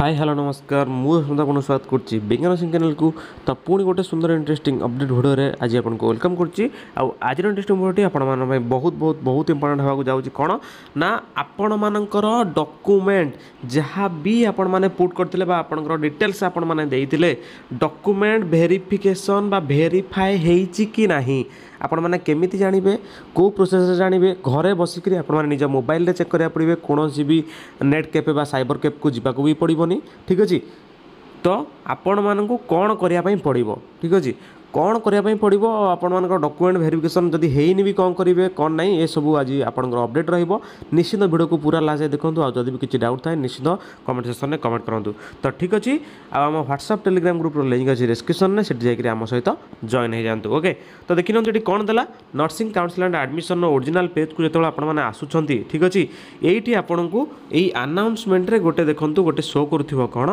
high hello ନମସ୍କାର ମୁଁ ସନ୍ଧ୍ୟା ଆପଣଙ୍କୁ ସ୍ୱାଗତ କରୁଛି ବେଙ୍ଗାନ ସିଂ ଚ୍ୟାନେଲକୁ ତ ପୁଣି ଗୋଟେ ସୁନ୍ଦର ଇଣ୍ଟରେଷ୍ଟିଂ ଅପଡ଼େଟ୍ ଭିଡ଼ିଓରେ ଆଜି ଆପଣଙ୍କୁ ୱେଲକମ୍ କରୁଛି ଆଉ ଆଜିର ଇଣ୍ଟରେଷ୍ଟିଂ ଭିଡ଼ିଓଟି ଆପଣମାନଙ୍କ ପାଇଁ ବହୁତ ବହୁତ ବହୁତ ଇମ୍ପୋର୍ଟାଣ୍ଟ ହେବାକୁ ଯାଉଛି କ'ଣ ନା ଆପଣମାନଙ୍କର ଡକୁମେଣ୍ଟ ଯାହା ବି ଆପଣମାନେ ପୁଟ୍ କରିଥିଲେ ବା ଆପଣଙ୍କର ଡିଟେଲ୍ସ ଆପଣମାନେ ଦେଇଥିଲେ ଡକୁମେଣ୍ଟ ଭେରିଫିକେସନ୍ ବା ଭେରିଫାଏ ହେଇଛି କି ନାହିଁ ଆପଣମାନେ କେମିତି ଜାଣିବେ କେଉଁ ପ୍ରୋସେସ୍ରେ ଜାଣିବେ ଘରେ ବସିକରି ଆପଣମାନେ ନିଜ ମୋବାଇଲରେ ଚେକ୍ କରିବାକୁ ପଡ଼ିବେ କୌଣସି ବି ନେଟ୍ କେଫେ ବା ସାଇବର କେଫ୍କୁ ଯିବାକୁ ବି ପଡ଼ିବନି ହେବନି ଠିକ୍ ଅଛି ତ ଆପଣମାନଙ୍କୁ କ'ଣ କରିବା ପାଇଁ ପଡ଼ିବ ଠିକ୍ ଅଛି କ'ଣ କରିବା ପାଇଁ ପଡ଼ିବ ଆପଣମାନଙ୍କ ଡକୁମେଣ୍ଟ ଭେରିଫିକେସନ୍ ଯଦି ହେଇନି ବି କ'ଣ କରିବେ କ'ଣ ନାହିଁ ଏସବୁ ଆଜି ଆପଣଙ୍କର ଅପଡ଼େଟ୍ ରହିବ ନିଶ୍ଚିନ୍ତ ଭିଡ଼ିଓକୁ ପୁରା ଲାଷ୍ଟ ଯାଏ ଦେଖନ୍ତୁ ଆଉ ଯଦି ବି କିଛି ଡାଉଟ୍ ଥାଏ ନିଶ୍ଚିନ୍ତ କମେଣ୍ଟ ସେକ୍ସନ୍ରେ କମେଣ୍ଟ କରନ୍ତୁ ତ ଠିକ୍ ଅଛି ଆଉ ଆମ ହ୍ୱାଟ୍ସଆପ୍ ଟେଲିଗ୍ରାମ୍ ଗ୍ରୁପ୍ର ଲିଙ୍କ୍ ଅଛି ଡିସ୍କ୍ରିପ୍ସନ୍ରେ ସେଠି ଯାଇକରି ଆମ ସହିତ ଜଏନ୍ ହେଇଯାଆନ୍ତୁ ଓକେ ତ ଦେଖିନିଅନ୍ତୁ ଏଠି କ'ଣ ଦେଲା ନର୍ସିଂ କାଉନ୍ସିଲ୍ ଆଣ୍ଡ ଆଡ଼ମିସନ୍ର ଓରିଜିନାଲ୍ ପେଜ୍କୁ ଯେତେବେଳେ ଆପଣମାନେ ଆସୁଛନ୍ତି ଠିକ୍ ଅଛି ଏଇଠି ଆପଣଙ୍କୁ ଏଇ ଆନାଉନ୍ସମେଣ୍ଟରେ ଗୋଟେ ଦେଖନ୍ତୁ ଗୋଟେ ଶୋ କରୁଥିବ କ'ଣ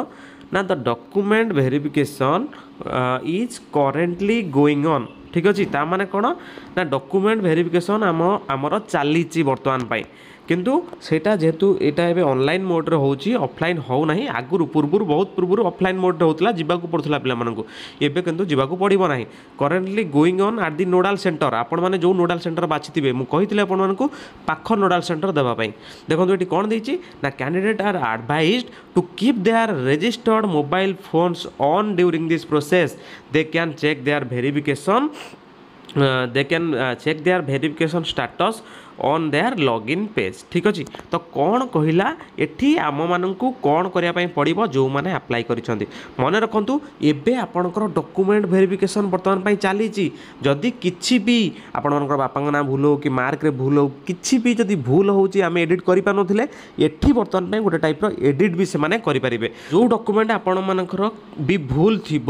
ନା the document verification is currently going on ଠିକ୍ ଅଛି ତା ମାନେ କ'ଣ ନା ଡକୁମେଣ୍ଟ ଭେରିଫିକେସନ୍ ଆମ ଆମର ଚାଲିଛି ବର୍ତ୍ତମାନ ପାଇଁ କିନ୍ତୁ ସେଇଟା ଯେହେତୁ ଏଇଟା ଏବେ ଅନଲାଇନ୍ ମୋଡ଼୍ରେ ହେଉଛି ଅଫଲାଇନ୍ ହେଉନାହିଁ ଆଗରୁ ପୂର୍ବରୁ ବହୁତ ପୂର୍ବରୁ ଅଫଲାଇନ୍ ମୋଡ଼୍ରେ ହେଉଥିଲା ଯିବାକୁ ପଡ଼ୁଥିଲା ପିଲାମାନଙ୍କୁ ଏବେ କିନ୍ତୁ ଯିବାକୁ ପଡ଼ିବ ନାହିଁ currently going on at the nodal centre ଆପଣମାନେ ଯେଉଁ ନୋଡ଼ାଲ୍ ସେଣ୍ଟର ବାଛିଥିବେ ମୁଁ କହିଥିଲି ଆପଣମାନଙ୍କୁ ପାଖ ନୋଡ଼ାଲ୍ ସେଣ୍ଟର ଦେବା ପାଇଁ ଦେଖନ୍ତୁ ଏଠି କ'ଣ ଦେଇଛି ନା candidate are advised to keep their registered mobile phones on during this process they can check their verification they can check their verification status on their login page ଠିକ୍ ଅଛି ତ କ'ଣ କହିଲା ଏଠି ଆମମାନଙ୍କୁ କ'ଣ କରିବା ପାଇଁ ପଡ଼ିବ ଯେଉଁମାନେ ଆପ୍ଲାଏ କରିଛନ୍ତି ମନେ ରଖନ୍ତୁ ଏବେ ଆପଣଙ୍କର ଡକୁମେଣ୍ଟ ଭେରିଫିକେସନ୍ ବର୍ତ୍ତମାନ ପାଇଁ ଚାଲିଛି ଯଦି କିଛି ବି ଆପଣମାନଙ୍କର ବାପାଙ୍କ ନାଁ ଭୁଲ ହେଉ କି ମାର୍କରେ ଭୁଲ ହେଉ କିଛି ବି ଯଦି ଭୁଲ ହେଉଛି ଆମେ ଏଡ଼ିଟ୍ କରିପାରୁନଥିଲେ ଏଠି ବର୍ତ୍ତମାନ ପାଇଁ ଗୋଟେ ଟାଇପ୍ର ଏଡ଼ିଟ୍ ବି ସେମାନେ କରିପାରିବେ ଯେଉଁ ଡକୁମେଣ୍ଟ ଆପଣମାନଙ୍କର ବି ଭୁଲ ଥିବ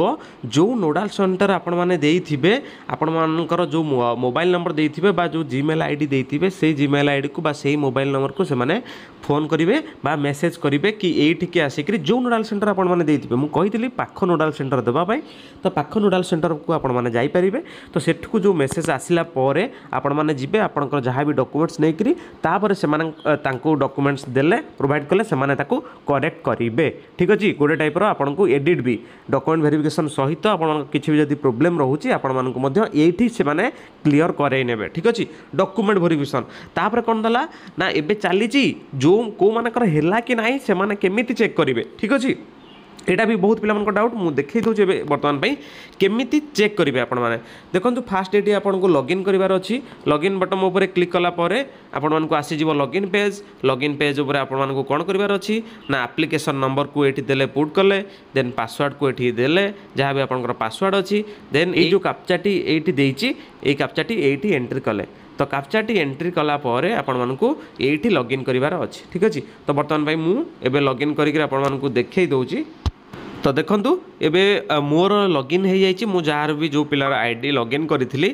ଯେଉଁ ନୋଡ଼ାଲ ସେଣ୍ଟର ଆପଣମାନେ ଦେଇଥିବେ ଆପଣମାନଙ୍କର ଯେଉଁ ମୋବାଇଲ ନମ୍ବର ଦେଇଥିବେ ବା ଯେଉଁ ଜିମେଲ୍ ଆଇ ଡ଼ି ଦେଇଥିବେ সেই জিমেল আইডিকে বা সেই মোবাইল নম্বরকে সে ফোন করবে বা মেসেজ করবে কি এইটিকি আসিকি যে নোডাল সেটর আপনার দিয়ে মুদি পাখ নোডাল সেটর দেওয়া তো পাখ নোডাল সেটরকু আপনার যাইপারে তো সেটুকু যে মেসেজ আসলা পরে আপনার যাবে আপনার যা বি ডকুমেন্টস নেই তাপরে সে ডকুমেন্টস দেলে প্রোভাইড কলে সে করেক্ট করবে ঠিক আছে গোটে টাইপর আপনার এডিট বি ডকুমেন্ট ভেরিফিকেসন সহিত আপনার কিছু যদি প্রোবলেম রয়েছে আপনার এইটি সে ক্লিয়র করাই নেবে ঠিক আছে ডকুমেন্ট ভেরিফিকেসন ତାପରେ କ'ଣ ଦେଲା ନା ଏବେ ଚାଲିଛି ଯେଉଁ କେଉଁମାନଙ୍କର ହେଲା କି ନାହିଁ ସେମାନେ କେମିତି ଚେକ୍ କରିବେ ଠିକ୍ ଅଛି এটা বি বহুত পিলা ডাউট মু দেখাই দেছি এবে বর্তমান পাই কেমিতি চেক করবে আপন মানে দেখুন ফার্স্ট এটি আপনার লগ ইন করবার অছি লগ ইন বটন উপরে ক্লিক কলা পরে আপন মানুষ আসিযোগ log in page log in page উপরে আপন মানুষ কোণ করবার অছি না আপ্লিকেসন নম্বর কু এটি দেলে পুট কলে দেন পাসওয়ার্ড কু এটি দেলে যা বি আপনার পাসওয়ার্ড অছি দেন এই যে ক্যাপচাটি এইটি দিয়েছি এই ক্যাপচাটি এইটি এন্ট্রি কলে তো କାପ୍ଚାଟି ଏଣ୍ଟ୍ରି କଲା ପରେ ଆପଣମାନଙ୍କୁ ଏଇଠି ଲଗ୍ଇନ୍ କରିବାର ଅଛି ଠିକ୍ ଅଛି ତ ବର୍ତ୍ତମାନ ପାଇଁ ମୁଁ ଏବେ ଲଗ୍ଇନ୍ କରିକି ଆପଣମାନଙ୍କୁ ଦେଖାଇ ଦେଉଛି তো দেখন্তু ଏବେ ମୋର ଲଗ୍ଇନ୍ ହେଇଯାଇଛି ମୁଁ ଯାହାର ବି ଯେଉଁ ପିଲାର ଆଇଡ଼ି ଲଗ୍ଇନ୍ କରିଥିଲି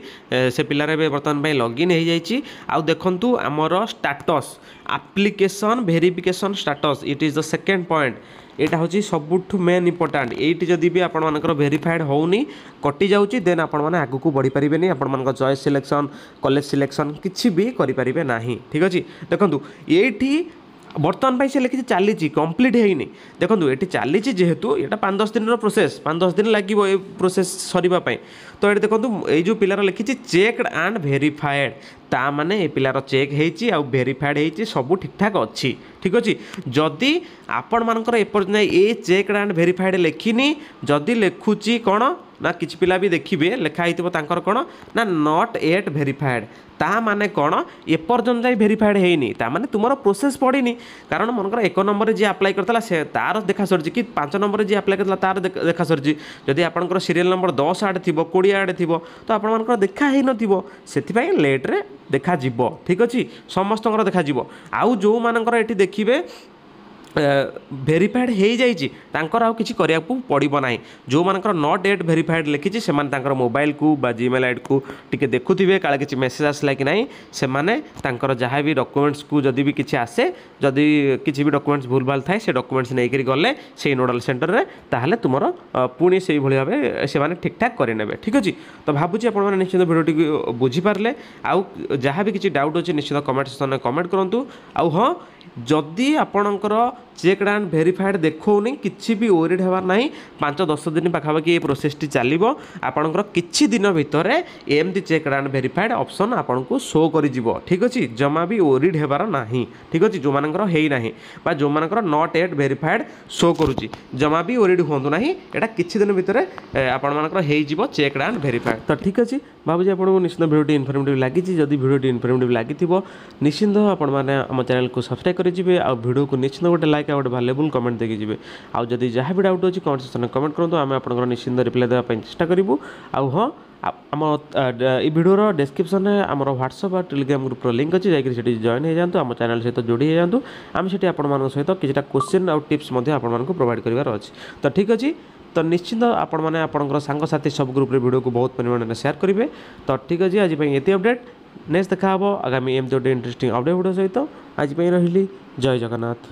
ସେ ପିଲାର ଏବେ ବର୍ତ୍ତମାନ ପାଇଁ ଲଗ୍ଇନ୍ ହେଇଯାଇଛି ଆଉ ଦେଖନ୍ତୁ ଆମର status application verification status it is the second point ଏଇଟା ହେଉଛି ସବୁଠୁ ମେନ୍ ଇମ୍ପୋର୍ଟାଣ୍ଟ ଏଇଠି ଯଦି ବି ଆପଣମାନଙ୍କର ଭେରିଫାଏଡ଼୍ ହେଉନି କଟିଯାଉଛି ଦେନ୍ ଆପଣମାନେ ଆଗକୁ ବଢ଼ିପାରିବେନି ଆପଣମାନଙ୍କ ଚଏସ୍ ସିଲେକ୍ସନ୍ କଲେଜ ସିଲେକ୍ସନ୍ କିଛି ବି କରିପାରିବେ ନାହିଁ ଠିକ୍ ଅଛି ଦେଖନ୍ତୁ ଏଇଠି বর্তমান পাই সে কিছু চালিছি কমপ্লিট হয়নি দেখুন এটি চালিছি যেহেতু এটা পাঁচ দশ দিনের প্রোসেস পাঁচ দশ দিন লাগিব এই প্রোসেস সরিবা পাই তো এটি দেখুন এই যে পিলার লিখিছি চেক আন্ড ভেরিফায়েড তা মানে এই পিলার চেক হয়েছি আউ ভেরিফায়েড হয়েছি সবু ঠিকঠাক অছি ঠিক আছে যদি আপন মানকর এপর্যন্ত এই চেক আন্ড ভেরিফায়েড লেখিনি যদি লেখুছি কোন ନା କିଛି ପିଲା ବି ଦେଖିବେ ଲେଖା ହେଇଥିବ ତାଙ୍କର କ'ଣ ନା ନଟ୍ ଏଟ୍ ଭେରିଫାଏଡ଼୍ ତାହା ମାନେ କ'ଣ ଏପର୍ଯ୍ୟନ୍ତ ଯାଇ ଭେରିଫାଏଡ଼୍ ହେଇନି ତା ମାନେ ତୁମର ପ୍ରୋସେସ୍ ପଡ଼ିନି କାରଣ ମନେକର ଏକ ନମ୍ବରରେ ଯିଏ ଆପ୍ଲାଏ କରିଥିଲା ସେ ତା'ର ଦେଖା ସରିଛି କି ପାଞ୍ଚ ନମ୍ବରରେ ଯିଏ ଆପ୍ଲାଏ କରିଥିଲା ତା'ର ଦେଖା ସରିଛି ଯଦି ଆପଣଙ୍କର ସିରିଏଲ୍ ନମ୍ବର ଦଶ ଆଡ଼େ ଥିବ କୋଡ଼ିଏ ଆଡ଼େ ଥିବ ତ ଆପଣମାନଙ୍କର ଦେଖା ହେଇନଥିବ ସେଥିପାଇଁ ଲେଟ୍ରେ ଦେଖାଯିବ ଠିକ୍ ଅଛି ସମସ୍ତଙ୍କର ଦେଖାଯିବ ଆଉ ଯେଉଁମାନଙ୍କର ଏଠି ଦେଖିବେ ଭେରିଫାଏଡ଼୍ ହେଇଯାଇଛି ତାଙ୍କର ଆଉ କିଛି କରିବାକୁ ପଡ଼ିବ ନାହିଁ ଯେଉଁମାନଙ୍କର ନଟ୍ ଡେଟ୍ ଭେରିଫାଏଡ଼୍ ଲେଖିଛି ସେମାନେ ତାଙ୍କର ମୋବାଇଲକୁ ବା ଜିମେଲ୍ ଆଇଡ଼ିକୁ ଟିକେ ଦେଖୁଥିବେ କାଳେ କିଛି ମେସେଜ୍ ଆସିଲା କି ନାହିଁ ସେମାନେ ତାଙ୍କର ଯାହା ବି ଡକୁମେଣ୍ଟସ୍କୁ ଯଦି ବି କିଛି ଆସେ ଯଦି କିଛି ବି ଡକୁମେଣ୍ଟସ୍ ଭୁଲ ଭାଲ ଥାଏ ସେ ଡକୁମେଣ୍ଟସ୍ ନେଇକରି ଗଲେ ସେଇ ନୋଡ଼ାଲ୍ ସେଣ୍ଟରରେ ତାହେଲେ ତୁମର ପୁଣି ସେଇଭଳି ଭାବେ ସେମାନେ ଠିକ୍ଠାକ୍ କରିନେବେ ଠିକ୍ ଅଛି ତ ଭାବୁଛି ଆପଣମାନେ ନିଶ୍ଚିତ ଭିଡ଼ିଓଟିକୁ ବୁଝିପାରିଲେ ଆଉ ଯାହା ବି କିଛି ଡାଉଟ୍ ଅଛି ନିଶ୍ଚିତ କମେଣ୍ଟ ସେକ୍ସନରେ କମେଣ୍ଟ କରନ୍ତୁ ଆଉ ହଁ ଯଦି ଆପଣଙ୍କର ଚେକ୍ଡ ଆଣ୍ଡ ଭେରିଫାଏଡ଼୍ ଦେଖାଉନି କିଛି ବି ୱରିଡ଼୍ ହେବାର ନାହିଁ ପାଞ୍ଚ ଦଶ ଦିନ ପାଖାପାଖି ଏ ପ୍ରୋସେସ୍ଟି ଚାଲିବ ଆପଣଙ୍କର କିଛି ଦିନ ଭିତରେ ଏମିତି ଚେକ୍ଡ ଆଣ୍ଡ ଭେରିଫାଏଡ଼୍ ଅପସନ୍ ଆପଣଙ୍କୁ ଶୋ କରିଯିବ ଠିକ୍ ଅଛି ଜମା ବି ୱରିଡ଼୍ ହେବାର ନାହିଁ ଠିକ୍ ଅଛି ଯେଉଁମାନଙ୍କର ହେଇନାହିଁ ବା ଯେଉଁମାନଙ୍କର ନଟ୍ ଏଟ୍ ଭେରିଫାଏଡ଼୍ ଶୋ କରୁଛି ଜମା ବି ୱରିଡ଼୍ ହୁଅନ୍ତୁ ନାହିଁ ଏଇଟା କିଛି ଦିନ ଭିତରେ ଆପଣମାନଙ୍କର ହେଇଯିବ ଚେକ୍ଡ ଆଣ୍ଡ ଭେରିଫାଏଡ଼୍ ତ ଠିକ୍ ଅଛି ভাবুছি আপনার নিশ্চিত ভিডিওটি ইনফর্মেটিভ লাগিছি যদি ভিডিওটি ইনফর্মেটিভ লাগিথিব নিশ্চিন্ত আপনার আম চ্যানেলকে সবসক্রাইব করে যাবে আর ভিডিওকে নিশ্চিন্ত গোটে লাইক আর গোটে ভালুবল কমেন্ট দেখি যাবে আর যদি যা বি ডাউট অনেক কমেন্ট সেকশন কমেন্ট করতো আমি আপনার নিশ্চিন্ত রিপ্লাই দেওয়া চেষ্টা করবু আউ হ্যাঁ ଆମ ଏଇ ଭିଡ଼ିଓର ଡେସ୍କ୍ରିପ୍ସନ୍ରେ ଆମର ହ୍ୱାଟ୍ସଅପ୍ ଆଉ ଟେଲିଗ୍ରାମ୍ ଗ୍ରୁପ୍ର ଲିଙ୍କ୍ ଅଛି ଯାଇକି ସେଠି ଜଏନ୍ ହୋଇଯାଆନ୍ତୁ ଆମ ଚ୍ୟାନେଲ୍ ସହିତ ଯୋଡ଼ି ହୋଇଯାଆନ୍ତୁ ଆମେ ସେଠି ଆପଣମାନଙ୍କ ସହିତ କିଛିଟା କୋଶ୍ଚିନ୍ ଆଉ ଟିପ୍ସ ମଧ୍ୟ ଆପଣମାନଙ୍କୁ ପ୍ରୋଭାଇଡ଼ କରିବାର ଅଛି ତ ଠିକ୍ ଅଛି ତ ନିଶ୍ଚିନ୍ତ ଆପଣମାନେ ଆପଣଙ୍କର ସାଙ୍ଗସାଥି ସବ୍ ଗ୍ରୁପ୍ରେ ଭିଡ଼ିଓକୁ ବହୁତ ପରିମାଣରେ ସେୟାର କରିବେ ତ ଠିକ୍ ଅଛି ଆଜି ପାଇଁ ଏତେ ଅପଡ଼େଟ୍ ନେକ୍ସଟ ଦେଖା ହେବ ଆଗାମୀ ଏମିତି ଗୋଟେ ଇଣ୍ଟରେଷ୍ଟିଂ ଅପଡ଼େଟ୍ ଭିଡ଼ିଓ ସହିତ ଆଜି ପାଇଁ ରହିଲି ଜୟ ଜଗନ୍ନାଥ